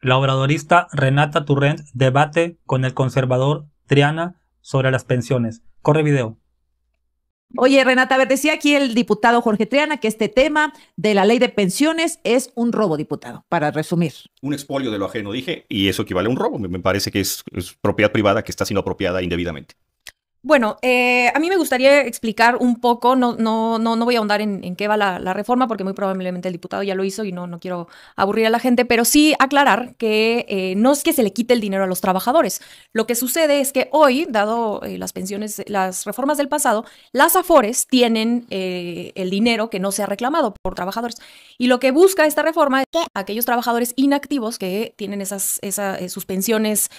La obradorista Renata Turrent debate con el conservador Triana sobre las pensiones. Corre video. Oye, Renata, a ver, decía aquí el diputado Jorge Triana que este tema de la ley de pensiones es un robo, diputado, para resumir. Un expolio de lo ajeno, dije, y eso equivale a un robo. Me parece que es propiedad privada que está siendo apropiada indebidamente. Bueno, eh, a mí me gustaría explicar un poco, no, no, no, no voy a ahondar en, qué va la, reforma, porque muy probablemente el diputado ya lo hizo y no, quiero aburrir a la gente, pero sí aclarar que eh, no es que se le quite el dinero a los trabajadores. Lo que sucede es que hoy, dado eh, las pensiones, las reformas del pasado, las AFORES tienen el dinero que no se ha reclamado por trabajadores. Y lo que busca esta reforma es que aquellos trabajadores inactivos que tienen esas, esas sus pensiones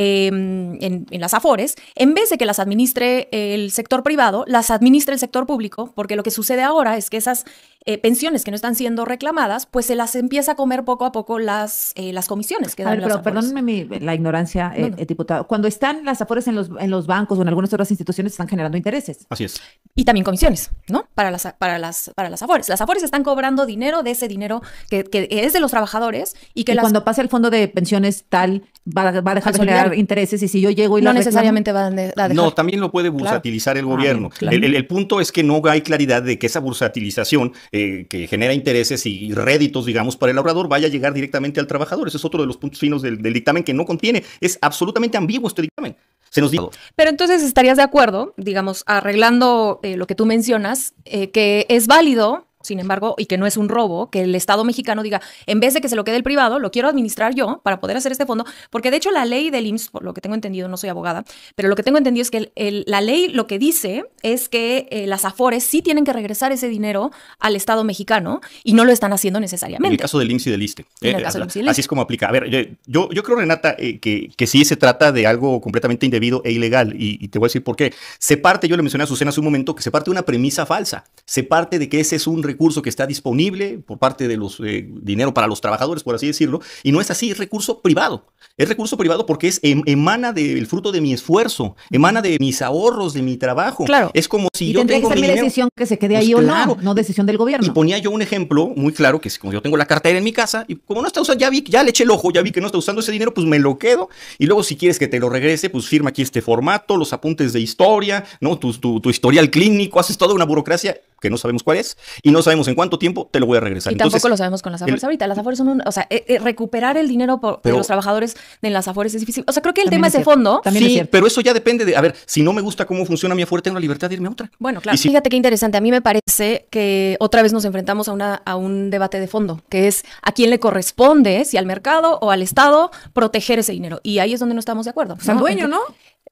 Em, en, en, las AFORES, en vez de que las administre el sector privado, las administre el sector público, porque lo que sucede ahora es que esas eh, pensiones que no están siendo reclamadas, pues se las empieza a comer poco a poco las, eh, las comisiones que dan a ver, pero perdónenme la ignorancia, eh, diputado. Cuando están las Afores en los, en los bancos o en algunas otras instituciones, están generando intereses. Así es. Y también comisiones, ¿no? Para las, para las, para las Afores. Las Afores están cobrando dinero de ese dinero que, es de los trabajadores y que cuando pasa el fondo de pensiones tal, va, a dejar de generar intereses y si yo llego y No necesariamente va a dejar. No, también lo puede bursatilizar el ah, gobierno. el, punto es que no hay claridad de que esa bursatilización eh, que genera intereses y réditos, digamos, para el labrador, vaya a llegar directamente al trabajador. Ese es otro de los puntos finos del, dictamen que no contiene. Es absolutamente ambiguo este dictamen. Se nos dijo. Pero entonces estarías de acuerdo, digamos, arreglando eh, lo que tú mencionas, eh, que es válido sin embargo, y que no es un robo, que el Estado mexicano diga, en vez de que se lo quede el privado, lo quiero administrar yo para poder hacer este fondo, porque de hecho la ley del IMSS, por lo que tengo entendido, no soy abogada, pero lo que tengo entendido es que la ley lo que dice es que eh, las AFORES sí tienen que regresar ese dinero al Estado mexicano y no lo están haciendo necesariamente. En el caso del IMSS y del ISTE. en eh, así e. es como aplica. A ver, eh, yo, yo creo, Renata, que, que sí se trata de algo completamente indebido e ilegal y, te voy a decir por qué. Se parte, yo le mencioné a Susana hace un momento, que se parte de una premisa falsa. Se parte de que ese es un recurso recurso que está disponible por parte de los eh, dinero para los trabajadores, por así decirlo, y no es así, es recurso privado. Es recurso privado porque es em, emana del fruto de mi esfuerzo, emana de mis ahorros, de mi trabajo. Claro. Es como si yo tengo que ser mi decisión que se quede pues ahí o no, no decisión del gobierno. Y ponía yo un ejemplo muy claro que es como yo tengo la cartera en mi casa y como no está usando, ya vi, ya le eché el ojo, ya vi que no está usando ese dinero, pues me lo quedo y luego si quieres que te lo regrese, pues firma aquí este formato, los apuntes de historia, no, tu historial clínico, haces toda una burocracia que no sabemos cuál es, y no sabemos en cuánto tiempo te lo voy a regresar. Y tampoco lo sabemos con las AFORES ahorita. Las AFORES son o sea, eh, eh, recuperar el dinero por, los trabajadores en las AFORES es difícil. O sea, creo que el tema es de fondo. También sí, pero eso ya depende de, a ver, si no me gusta cómo funciona mi AFORE, tengo la libertad de irme a otra. Bueno, claro. Fíjate qué interesante. A mí me parece que otra vez nos enfrentamos a, una, a un debate de fondo, que es a quién le corresponde, si al mercado o al Estado, proteger ese dinero. Y ahí es donde no estamos de acuerdo. O dueño, ¿no?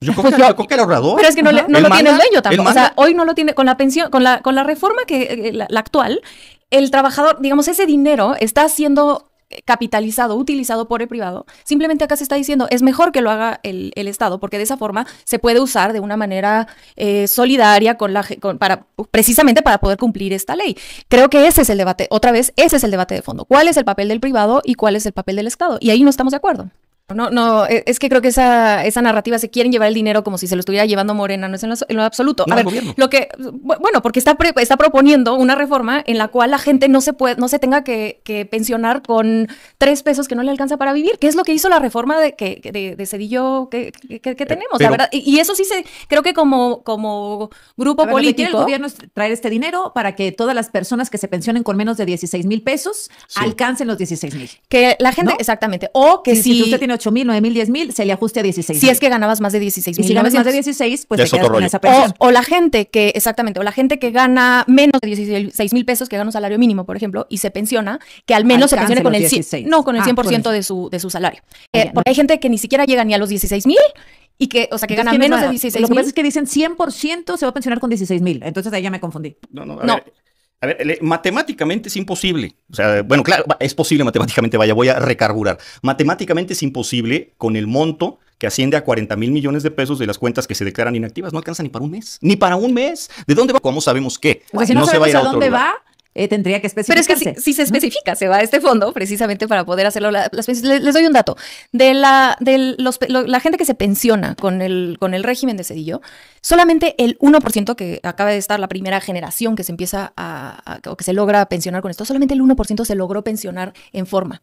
Yo yo, ahorrador. Pero es que no, lo tiene el dueño tampoco. O sea, hoy no lo tiene con la pensión, con la, con la reforma que eh, eh, la, actual, el trabajador, digamos, ese dinero está siendo capitalizado, utilizado por el privado. Simplemente acá se está diciendo, es mejor que lo haga el, Estado, porque de esa forma se puede usar de una manera eh, solidaria con la, para, precisamente para poder cumplir esta ley. Creo que ese es el debate, otra vez, ese es el debate de fondo. ¿Cuál es el papel del privado y cuál es el papel del Estado? Y ahí no estamos de acuerdo. No, no, e-, es que creo que esa, esa narrativa se quieren llevar el dinero como si se lo estuviera llevando Morena, no es en lo, absoluto. a ver, lo que, bueno, porque está, está proponiendo una reforma en la cual la gente no se puede, no se tenga que, pensionar con tres pesos que no le alcanza para vivir, que es lo que hizo la reforma de, que, de, Cedillo que, que, eh, tenemos, la verdad. Y, eso sí se, creo que como, como grupo político. el gobierno es traer este dinero para que todas las personas que se pensionen con menos de 16 mil pesos alcancen los 16 mil. Que la gente, exactamente, o que si, si usted tiene 8 mil, 9 mil, 10 mil, se le ajuste a 16 Si es que ganabas más de 16 mil. Si ganabas más de 16, pues te quedas con esa pensión. O, la gente que, exactamente, o la gente que gana menos de 16 mil pesos, que gana un salario mínimo, por ejemplo, y se pensiona, que al menos se pensione con el 16. No, con el 100% ah, de, su, de su salario. Eh, porque hay gente que ni siquiera llega ni a los dieciséis mil y que, o sea, que gana menos de 16 mil. Lo que pasa es que dicen 100% se va a pensionar con 16 mil. Entonces ahí ya me confundí. No, no, a a ver, matemáticamente es imposible. O sea, bueno, claro, es posible matemáticamente, vaya, voy a recargurar, Matemáticamente es imposible con el monto que asciende a 40 mil millones de pesos de las cuentas que se declaran inactivas. No alcanza ni para un mes. Ni para un mes. ¿De dónde va? ¿Cómo sabemos qué? Pues si no, se va a, ir a, dónde va, eh, tendría que especificar. Pero es que si, se especifica, se va a este fondo precisamente para poder hacerlo. les, doy un dato. De la, de la gente que se pensiona con el, con el régimen de Cedillo, solamente el 1% que acaba de estar la primera generación que se empieza a, a, o que se logra pensionar con esto, solamente el 1% se logró pensionar en forma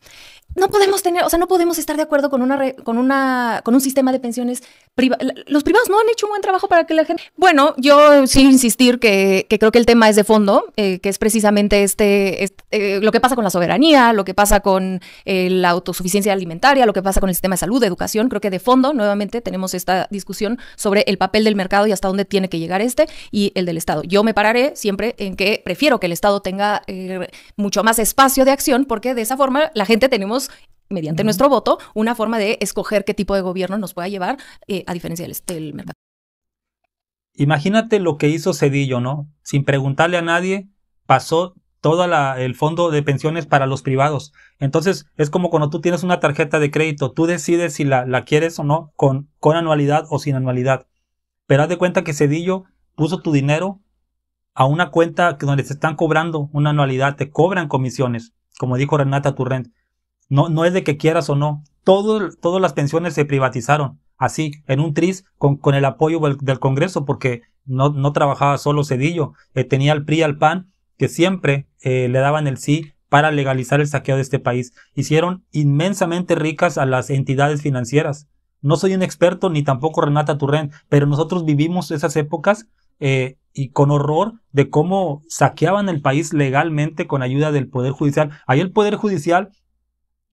no podemos tener, o sea, no podemos estar de acuerdo con una con una con un sistema de pensiones priva los privados no han hecho un buen trabajo para que la gente. Bueno, yo sí insistir que, que creo que el tema es de fondo, eh, que es precisamente este, eh, lo que pasa con la soberanía, lo que pasa con eh, la autosuficiencia alimentaria, lo que pasa con el sistema de salud, de educación. Creo que de fondo nuevamente tenemos esta discusión sobre el papel del mercado y hasta dónde tiene que llegar este y el del Estado. Yo me pararé siempre en que prefiero que el Estado tenga mucho más espacio de acción porque de esa forma la gente tenemos mediante nuestro voto, una forma de escoger qué tipo de gobierno nos pueda llevar, eh, a diferencia del, mercado. Imagínate lo que hizo Cedillo, ¿no? Sin preguntarle a nadie, pasó todo el fondo de pensiones para los privados. Entonces, es como cuando tú tienes una tarjeta de crédito, tú decides si la, quieres o no, con, con anualidad o sin anualidad. Pero haz de cuenta que Cedillo puso tu dinero a una cuenta donde te están cobrando una anualidad, te cobran comisiones, como dijo Renata Turrent. No, es de que quieras o no. Todo, todas las pensiones se privatizaron, así, en un tris, con, con el apoyo del, Congreso, porque no, no trabajaba solo Cedillo. Eh, tenía el PRI y al PAN, que siempre eh, le daban el sí para legalizar el saqueo de este país. Hicieron inmensamente ricas a las entidades financieras. No soy un experto, ni tampoco Renata Turren, pero nosotros vivimos esas épocas eh, y con horror de cómo saqueaban el país legalmente con ayuda del Poder Judicial. Ahí el Poder Judicial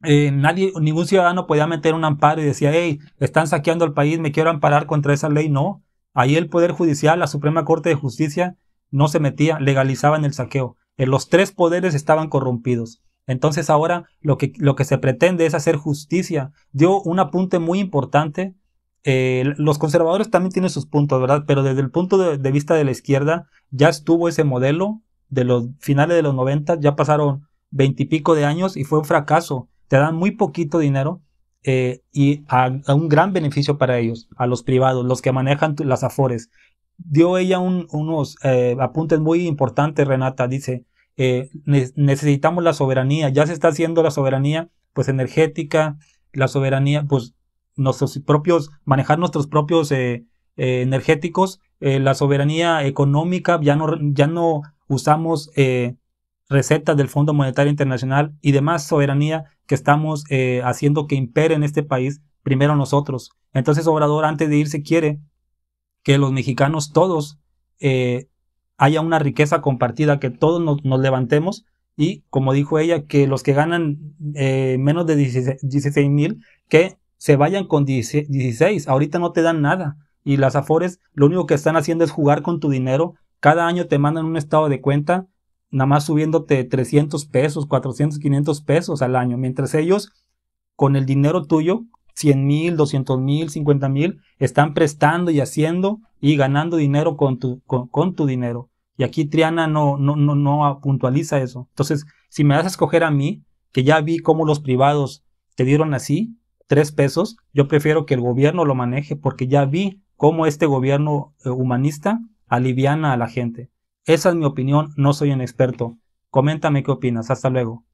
eh, nadie, ningún ciudadano podía meter un amparo y decía, hey, están saqueando el país, me quiero amparar contra esa ley. No, ahí el Poder Judicial, la Suprema Corte de Justicia, no se metía, legalizaban el saqueo. Eh, los tres poderes estaban corrompidos. Entonces ahora lo que, lo que se pretende es hacer justicia. Dio un apunte muy importante. Eh, los conservadores también tienen sus puntos, ¿verdad? Pero desde el punto de, vista de la izquierda ya estuvo ese modelo de los finales de los 90, ya pasaron veintipico de años y fue un fracaso te dan muy poquito dinero eh, y a, un gran beneficio para ellos, a los privados, los que manejan las afores. Dio ella unos eh, apuntes muy importantes, Renata, dice, eh, necesitamos la soberanía, ya se está haciendo la soberanía pues energética, la soberanía, pues nuestros propios, manejar nuestros propios energéticos, la soberanía económica, ya no, ya no usamos recetas del Fondo Monetario Internacional y demás soberanía que estamos eh, haciendo que impere en este país primero nosotros. Entonces Obrador antes de irse quiere que los mexicanos todos eh, haya una riqueza compartida, que todos nos, levantemos y, como dijo ella, que los que ganan eh, menos de 16 mil, que se vayan con 16. Ahorita no te dan nada. Y las Afores lo único que están haciendo es jugar con tu dinero. Cada año te mandan un estado de cuenta nada más subiéndote 300 pesos, 400, 500 pesos al año, mientras ellos con el dinero tuyo, 100 mil, 200 mil, 50 mil, están prestando y haciendo y ganando dinero con tu, con, tu dinero. Y aquí Triana no, no, no, puntualiza eso. Entonces, si me das a escoger a mí, que ya vi cómo los privados te dieron así, tres pesos, yo prefiero que el gobierno lo maneje porque ya vi cómo este gobierno eh, humanista aliviana a la gente. Esa es mi opinión, no soy un experto. Coméntame qué opinas. Hasta luego.